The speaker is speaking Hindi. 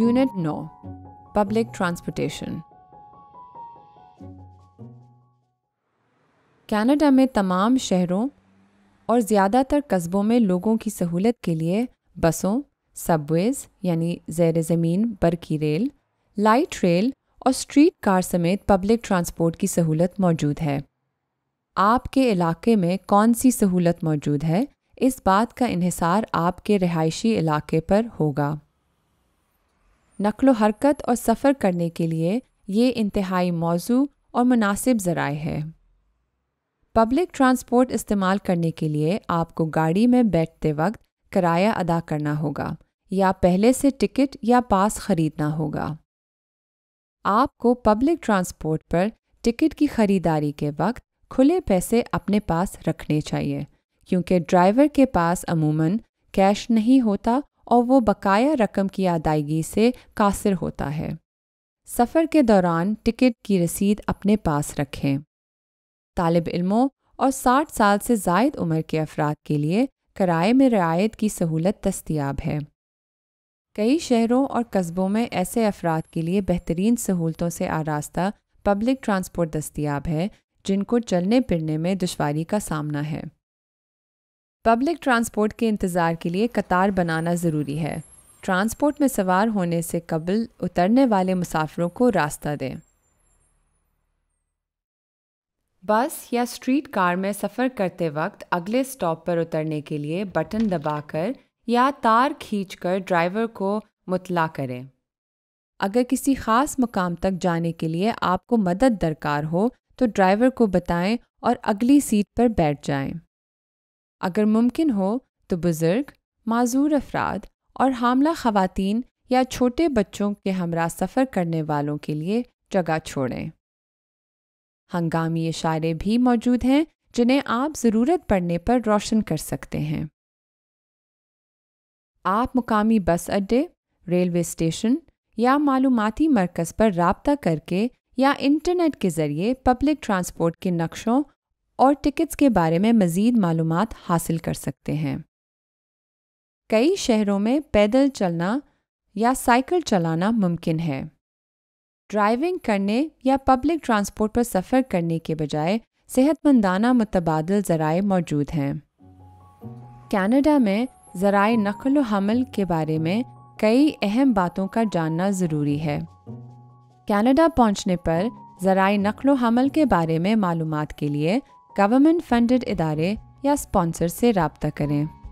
Unit No Public Transportation Canada में तमाम शहरों और ज़्यादातर कस्बों में लोगों की सहूलत के लिए बसों सबवेज यानी जैर ज़मीन बरकी रेल लाइट रेल और स्ट्रीट कार समेत पब्लिक ट्रांसपोर्ट की सहूलत मौजूद है आपके इलाके में कौन सी सहूलत मौजूद है इस बात का इहसार आपके रिहायशी इलाके पर होगा नकलो हरकत और सफ़र करने के लिए ये इंतहाई मौजू और मुनासिब ज़राए है पब्लिक ट्रांसपोर्ट इस्तेमाल करने के लिए आपको गाड़ी में बैठते वक्त किराया अदा करना होगा या पहले से टिकट या पास खरीदना होगा आपको पब्लिक ट्रांसपोर्ट पर टिकट की खरीदारी के वक्त खुले पैसे अपने पास रखने चाहिए क्योंकि ड्राइवर के पास अमूमन कैश नहीं होता और वो बकाया रकम की अदायगी से कासिर होता है सफ़र के दौरान टिकट की रसीद अपने पास रखें तालब इल्मों और 60 साल से जायद उम्र के अफराद के लिए किराए में रियायत की सहूलत दस्तियाब है कई शहरों और कस्बों में ऐसे अफराद के लिए बेहतरीन सहूलतों से आरास्ता पब्लिक ट्रांसपोर्ट दस्तियाब है जिनको चलने फिरने में दुशारी का सामना है पब्लिक ट्रांसपोर्ट के इंतज़ार के लिए कतार बनाना ज़रूरी है ट्रांसपोर्ट में सवार होने से कबल उतरने वाले मुसाफिरों को रास्ता दें बस या स्ट्रीट कार में सफ़र करते वक्त अगले स्टॉप पर उतरने के लिए बटन दबाकर या तार खींचकर ड्राइवर को मुतला करें अगर किसी ख़ास मुकाम तक जाने के लिए आपको मदद दरकार हो तो ड्राइवर को बताएं और अगली सीट पर बैठ जाएं। अगर मुमकिन हो तो बुज़ुर्ग माजूर अफराद और हामला खवतिन या छोटे बच्चों के हमरा सफ़र करने वालों के लिए जगह छोड़ें हंगामी इशारे भी मौजूद हैं जिन्हें आप ज़रूरत पड़ने पर रोशन कर सकते हैं आप मुकामी बस अड्डे रेलवे स्टेशन या मालूमती मरकज़ पर रबता करके या इंटरनेट के ज़रिए पब्लिक ट्रांसपोर्ट के नक्शों और टिकट्स के बारे में मज़ीद मालूम हासिल कर सकते हैं कई शहरों में पैदल चलना या साइकिल चलाना मुमकिन है ड्राइविंग करने या पब्लिक ट्रांसपोर्ट पर सफ़र करने के बजाय सेहतमंदाना मुतबादल ज़राए मौजूद हैं कनाडा में ज़राए नकल हमल के बारे में कई अहम बातों का जानना ज़रूरी है कनाडा पहुंचने पर ज़राए नकल हमल के बारे में मालूम के लिए गवर्नमेंट फंडेड इदारे या स्पॉन्सर से रबता करें